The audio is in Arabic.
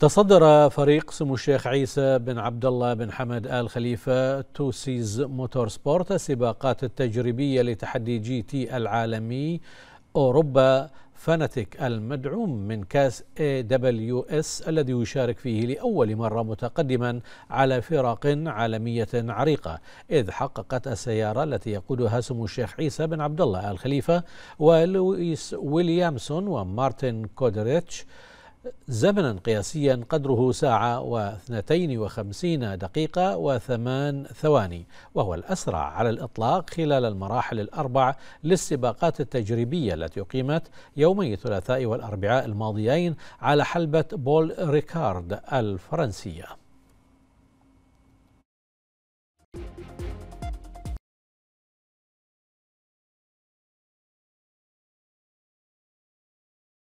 تصدر فريق سمو الشيخ عيسى بن عبد الله بن حمد آل خليفة توسيز موتور سبورت السباقات التجريبية لتحدي جي تي العالمي أوروبا فاناتيك المدعوم من كاس اي دبليو اس الذي يشارك فيه لاول مره متقدما على فرق عالميه عريقه اذ حققت السياره التي يقودها سمو الشيخ عيسى بن عبد الله ال خليفه ولويس ويليامسون ومارتن كودريتش زمنا قياسيا قدره ساعة واثنتين وخمسين دقيقة وثمان ثواني وهو الأسرع على الإطلاق خلال المراحل الأربع للسباقات التجريبية التي أقيمت يومي الثلاثاء والأربعاء الماضيين على حلبة بول ريكارد الفرنسية